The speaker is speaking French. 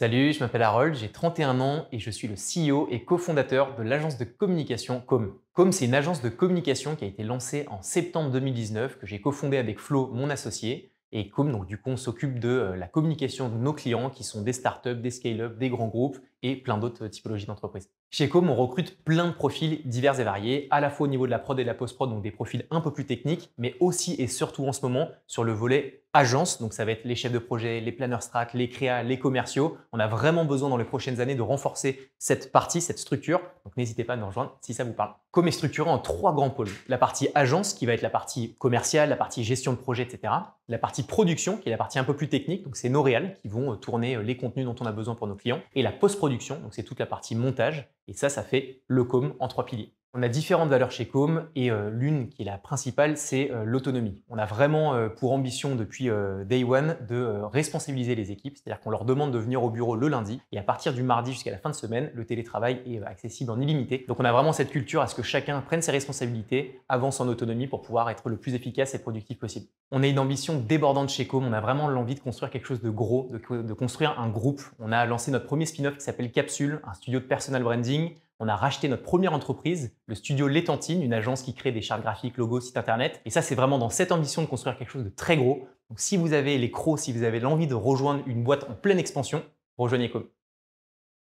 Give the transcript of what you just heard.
Salut, je m'appelle Harold, j'ai 31 ans et je suis le CEO et cofondateur de l'agence de communication Com. Com, c'est une agence de communication qui a été lancée en septembre 2019, que j'ai cofondée avec Flo, mon associé. Et Com, donc du coup, on s'occupe de euh, la communication de nos clients qui sont des startups, des scale-up, des grands groupes et plein d'autres euh, typologies d'entreprises. Chez Com, on recrute plein de profils divers et variés, à la fois au niveau de la prod et de la post-prod, donc des profils un peu plus techniques, mais aussi et surtout en ce moment sur le volet agence, donc ça va être les chefs de projet, les planeurs strat, les créas, les commerciaux. On a vraiment besoin dans les prochaines années de renforcer cette partie, cette structure, donc n'hésitez pas à nous rejoindre si ça vous parle. Com est structuré en trois grands pôles. La partie agence, qui va être la partie commerciale, la partie gestion de projet, etc. La partie production, qui est la partie un peu plus technique, donc c'est nos réels qui vont euh, tourner euh, les contenus dont on a besoin pour nos clients. Et la post-production, donc c'est toute la partie montage, et ça, ça fait le com en trois piliers. On a différentes valeurs chez Com et euh, l'une qui est la principale, c'est euh, l'autonomie. On a vraiment euh, pour ambition depuis Day One de responsabiliser les équipes, c'est-à-dire qu'on leur demande de venir au bureau le lundi et à partir du mardi jusqu'à la fin de semaine, le télétravail est accessible en illimité. Donc on a vraiment cette culture à ce que chacun prenne ses responsabilités, avance en autonomie pour pouvoir être le plus efficace et productif possible. On a une ambition débordante chez Com, on a vraiment l'envie de construire quelque chose de gros, de construire un groupe. On a lancé notre premier spin-off qui s'appelle Capsule, un studio de personal branding on a racheté notre première entreprise, le studio L'Étantine, une agence qui crée des chartes graphiques, logos, sites internet. Et ça, c'est vraiment dans cette ambition de construire quelque chose de très gros. Donc si vous avez les crocs, si vous avez l'envie de rejoindre une boîte en pleine expansion, rejoignez comme.